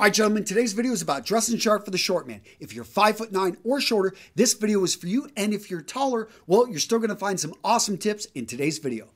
All right, gentlemen, today's video is about dressing sharp for the short man. If you're five foot nine or shorter, this video is for you. And if you're taller, well, you're still gonna find some awesome tips in today's video.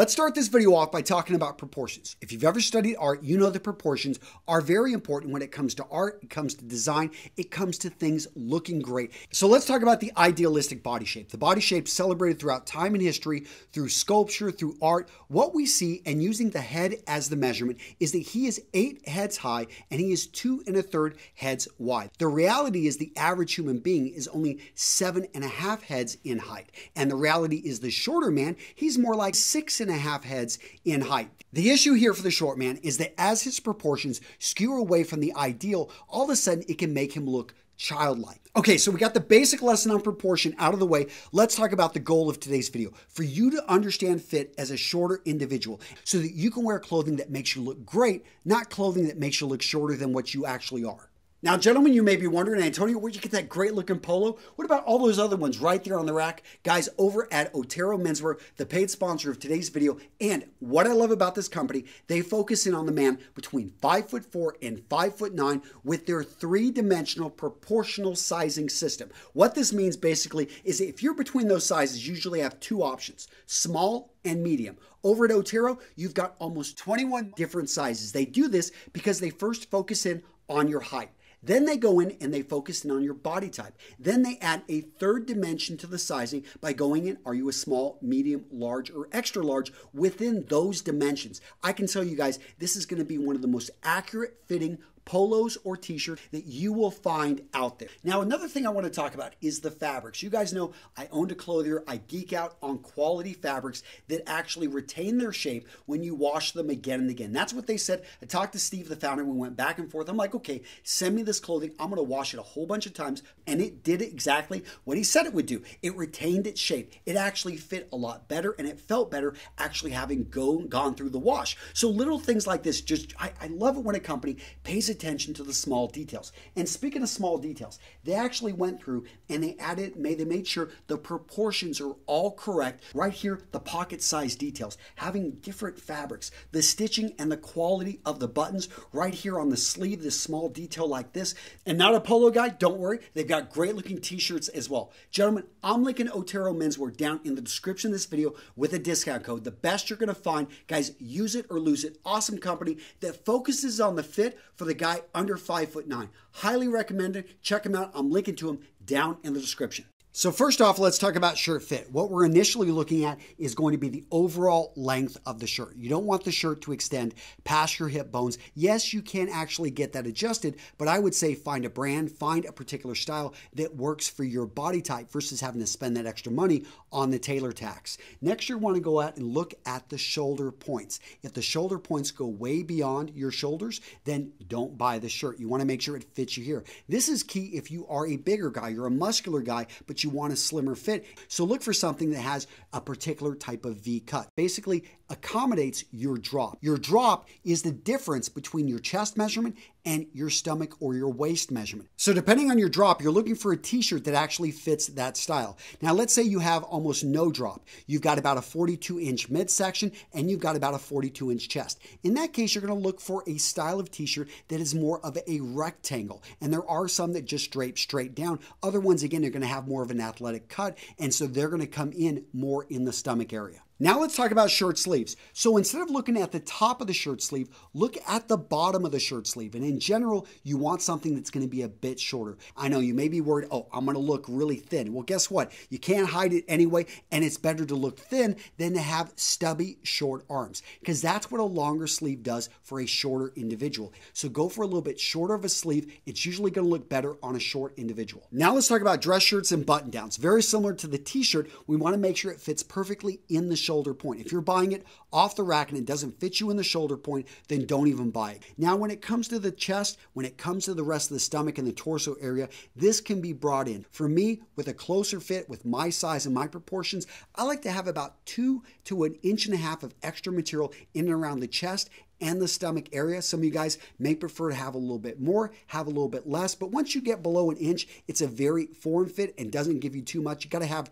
Let's start this video off by talking about proportions. If you've ever studied art, you know that proportions are very important when it comes to art, it comes to design, it comes to things looking great. So let's talk about the idealistic body shape. The body shape celebrated throughout time and history through sculpture, through art. What we see and using the head as the measurement is that he is eight heads high and he is two and a third heads wide. The reality is the average human being is only seven and a half heads in height. And the reality is the shorter man, he's more like six and and a half heads in height. The issue here for the short man is that as his proportions skew away from the ideal, all of a sudden it can make him look childlike. Okay, so we got the basic lesson on proportion out of the way. Let's talk about the goal of today's video for you to understand fit as a shorter individual so that you can wear clothing that makes you look great, not clothing that makes you look shorter than what you actually are. Now, gentlemen, you may be wondering, Antonio, where'd you get that great looking polo? What about all those other ones right there on the rack? Guys, over at Otero Menswear, the paid sponsor of today's video. And what I love about this company, they focus in on the man between five foot four and five foot nine with their three dimensional proportional sizing system. What this means basically is if you're between those sizes, you usually have two options small and medium. Over at Otero, you've got almost 21 different sizes. They do this because they first focus in on your height. Then they go in and they focus in on your body type. Then they add a third dimension to the sizing by going in are you a small, medium, large, or extra large within those dimensions? I can tell you guys, this is going to be one of the most accurate fitting polos or t-shirt that you will find out there. Now, another thing I want to talk about is the fabrics. You guys know I owned a clothier. I geek out on quality fabrics that actually retain their shape when you wash them again and again. That's what they said. I talked to Steve, the founder. We went back and forth. I'm like, okay, send me this clothing. I'm going to wash it a whole bunch of times. And it did exactly what he said it would do. It retained its shape. It actually fit a lot better and it felt better actually having go, gone through the wash. So little things like this, just I, I love it when a company pays attention attention to the small details. And speaking of small details, they actually went through and they added, made they made sure the proportions are all correct. Right here, the pocket size details, having different fabrics, the stitching and the quality of the buttons. Right here on the sleeve, this small detail like this. And not a polo guy, don't worry, they've got great looking t-shirts as well. Gentlemen, I'm linking Otero Menswear down in the description of this video with a discount code. The best you're gonna find, guys. Use it or lose it. Awesome company that focuses on the fit for the guy guy under five foot nine. Highly recommended. Check him out. I'm linking to him down in the description. So first off, let's talk about shirt fit. What we're initially looking at is going to be the overall length of the shirt. You don't want the shirt to extend past your hip bones. Yes, you can actually get that adjusted, but I would say find a brand, find a particular style that works for your body type versus having to spend that extra money on the tailor tax. Next, you want to go out and look at the shoulder points. If the shoulder points go way beyond your shoulders, then don't buy the shirt. You want to make sure it fits you here. This is key if you are a bigger guy, you're a muscular guy, but you you want a slimmer fit. So look for something that has a particular type of V cut. Basically, accommodates your drop. Your drop is the difference between your chest measurement and your stomach or your waist measurement. So depending on your drop, you're looking for a t-shirt that actually fits that style. Now let's say you have almost no drop. You've got about a 42 inch midsection and you've got about a 42 inch chest. In that case, you're gonna look for a style of t-shirt that is more of a rectangle. And there are some that just drape straight down. Other ones, again, are gonna have more of an athletic cut. And so they're gonna come in more in the stomach area. Now let's talk about shirt sleeves. So instead of looking at the top of the shirt sleeve, look at the bottom of the shirt sleeve. And in general, you want something that's gonna be a bit shorter. I know you may be worried, oh, I'm gonna look really thin. Well, guess what? You can't hide it anyway, and it's better to look thin than to have stubby, short arms, because that's what a longer sleeve does for a shorter individual. So go for a little bit shorter of a sleeve. It's usually gonna look better on a short individual. Now let's talk about dress shirts and button downs. Very similar to the t shirt, we wanna make sure it fits perfectly in the shirt shoulder point. If you're buying it off the rack and it doesn't fit you in the shoulder point, then don't even buy it. Now, when it comes to the chest, when it comes to the rest of the stomach and the torso area, this can be brought in. For me, with a closer fit, with my size and my proportions, I like to have about two to an inch and a half of extra material in and around the chest and the stomach area. Some of you guys may prefer to have a little bit more, have a little bit less, but once you get below an inch, it's a very form fit and doesn't give you too much. You gotta have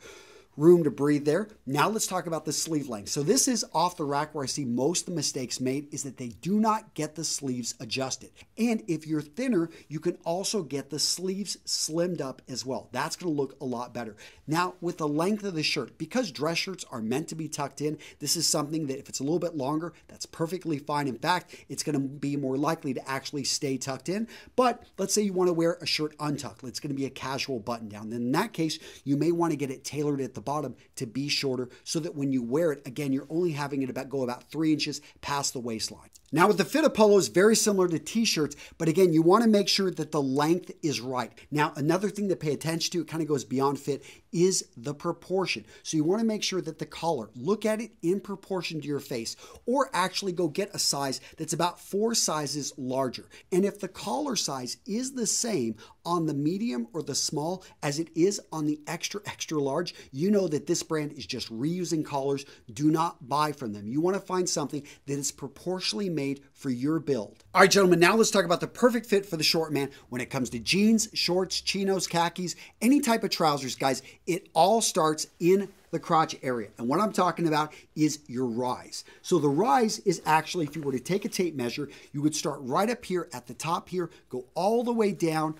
room to breathe there. Now let's talk about the sleeve length. So this is off the rack where I see most of the mistakes made is that they do not get the sleeves adjusted. And if you're thinner, you can also get the sleeves slimmed up as well. That's gonna look a lot better. Now with the length of the shirt, because dress shirts are meant to be tucked in, this is something that if it's a little bit longer, that's perfectly fine. In fact, it's gonna be more likely to actually stay tucked in. But let's say you wanna wear a shirt untucked. It's gonna be a casual button down. Then in that case, you may wanna get it tailored at the bottom to be shorter so that when you wear it, again, you're only having it about go about three inches past the waistline. Now with the fit of polos, very similar to t-shirts, but again, you wanna make sure that the length is right. Now, another thing to pay attention to, it kind of goes beyond fit, is the proportion. So you want to make sure that the collar, look at it in proportion to your face, or actually go get a size that's about four sizes larger. And if the collar size is the same on the medium or the small as it is on the extra, extra large, you know that this brand is just reusing collars. Do not buy from them. You want to find something that is proportionally made for your build. All right, gentlemen, now let's talk about the perfect fit for the short man when it comes to jeans, shorts, chinos, khakis, any type of trousers, guys. It all starts in the crotch area. And what I'm talking about is your rise. So the rise is actually, if you were to take a tape measure, you would start right up here at the top here, go all the way down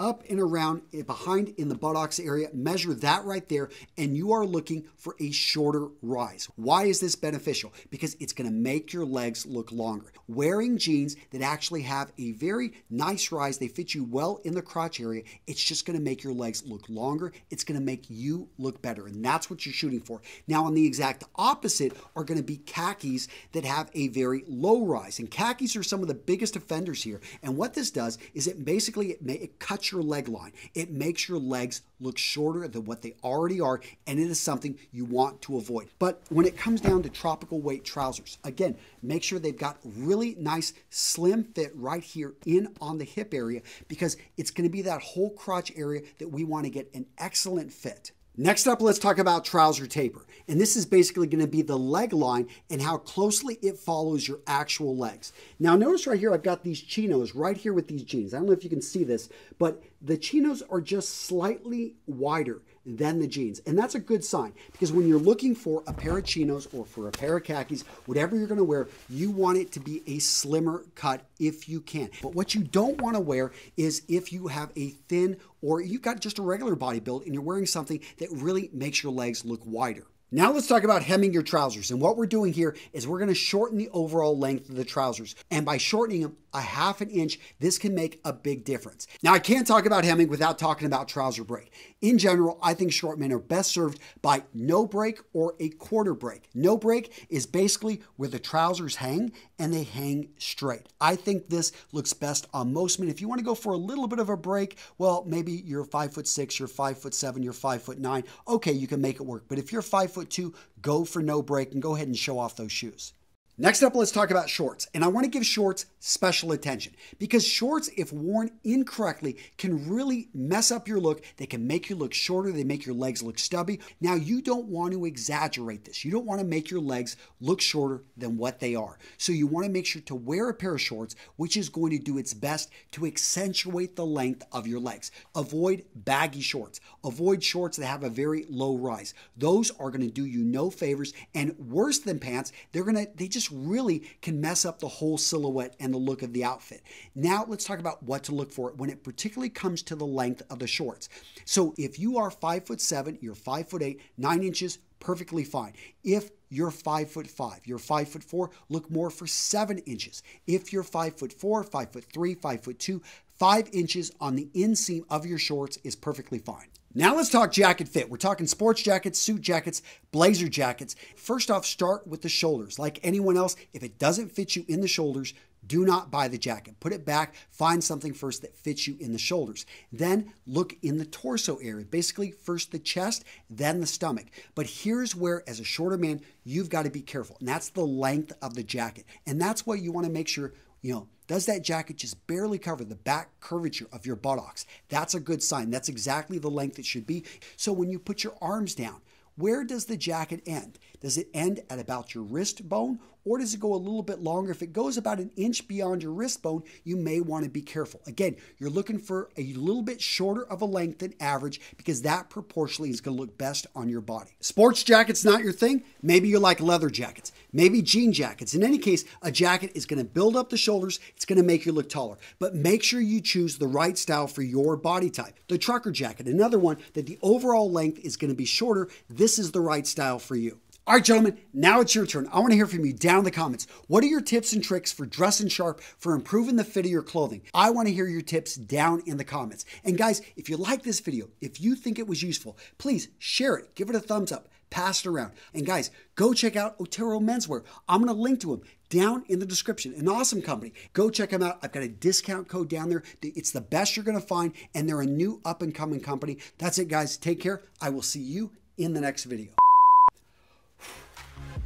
up and around eh, behind in the buttocks area, measure that right there, and you are looking for a shorter rise. Why is this beneficial? Because it's gonna make your legs look longer. Wearing jeans that actually have a very nice rise, they fit you well in the crotch area, it's just gonna make your legs look longer. It's gonna make you look better, and that's what you're shooting for. Now, on the exact opposite are gonna be khakis that have a very low rise, and khakis are some of the biggest offenders here. And what this does is it basically, it, may, it cuts your leg line. It makes your legs look shorter than what they already are, and it is something you want to avoid. But when it comes down to tropical weight trousers, again, make sure they've got really nice slim fit right here in on the hip area because it's going to be that whole crotch area that we want to get an excellent fit. Next up, let's talk about trouser taper. And this is basically going to be the leg line and how closely it follows your actual legs. Now notice right here, I've got these chinos right here with these jeans. I don't know if you can see this, but the chinos are just slightly wider than the jeans. And that's a good sign because when you're looking for a pair of chinos or for a pair of khakis, whatever you're going to wear, you want it to be a slimmer cut if you can. But what you don't want to wear is if you have a thin or you've got just a regular body build and you're wearing something that really makes your legs look wider. Now let's talk about hemming your trousers. And what we're doing here is we're gonna shorten the overall length of the trousers. And by shortening them a half an inch, this can make a big difference. Now I can't talk about hemming without talking about trouser break. In general, I think short men are best served by no break or a quarter break. No break is basically where the trousers hang and they hang straight. I think this looks best on most men. If you wanna go for a little bit of a break, well, maybe you're five foot six, you're five foot seven, you're five foot nine. Okay, you can make it work. But if you're five foot foot two, go for no break and go ahead and show off those shoes. Next up, let's talk about shorts. And I want to give shorts special attention because shorts, if worn incorrectly, can really mess up your look. They can make you look shorter, they make your legs look stubby. Now, you don't want to exaggerate this. You don't want to make your legs look shorter than what they are. So, you want to make sure to wear a pair of shorts which is going to do its best to accentuate the length of your legs. Avoid baggy shorts, avoid shorts that have a very low rise. Those are going to do you no favors. And worse than pants, they're going to, they just really can mess up the whole silhouette and the look of the outfit. Now let's talk about what to look for when it particularly comes to the length of the shorts. So if you are five foot seven, you're five foot eight, nine inches, perfectly fine. If you're five foot five, you're five foot four, look more for seven inches. If you're five foot four, five foot three, five foot two, five inches on the inseam of your shorts is perfectly fine. Now let's talk jacket fit. We're talking sports jackets, suit jackets, blazer jackets. First off, start with the shoulders. Like anyone else, if it doesn't fit you in the shoulders, do not buy the jacket. Put it back. Find something first that fits you in the shoulders. Then look in the torso area. Basically, first the chest, then the stomach. But here's where, as a shorter man, you've got to be careful, and that's the length of the jacket. And that's what you want to make sure you know, does that jacket just barely cover the back curvature of your buttocks? That's a good sign. That's exactly the length it should be. So when you put your arms down, where does the jacket end? Does it end at about your wrist bone or does it go a little bit longer? If it goes about an inch beyond your wrist bone, you may want to be careful. Again, you're looking for a little bit shorter of a length than average because that proportionally is going to look best on your body. Sports jackets not your thing? Maybe you like leather jackets, maybe jean jackets. In any case, a jacket is going to build up the shoulders, it's going to make you look taller. But make sure you choose the right style for your body type. The trucker jacket, another one that the overall length is going to be shorter. This is the right style for you. All right, gentlemen, now it's your turn. I want to hear from you down in the comments. What are your tips and tricks for dressing sharp, for improving the fit of your clothing? I want to hear your tips down in the comments. And guys, if you like this video, if you think it was useful, please share it, give it a thumbs up, pass it around. And guys, go check out Otero Menswear. I'm going to link to them down in the description. An awesome company. Go check them out. I've got a discount code down there. It's the best you're going to find, and they're a new up and coming company. That's it, guys. Take care. I will see you in the next video.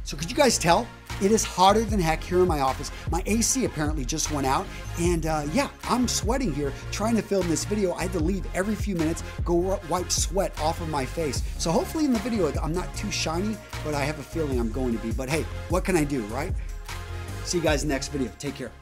So could you guys tell? It is hotter than heck here in my office. My AC apparently just went out and uh, yeah, I'm sweating here trying to film this video. I had to leave every few minutes, go wipe sweat off of my face. So hopefully in the video, I'm not too shiny, but I have a feeling I'm going to be. But hey, what can I do, right? See you guys next video. Take care.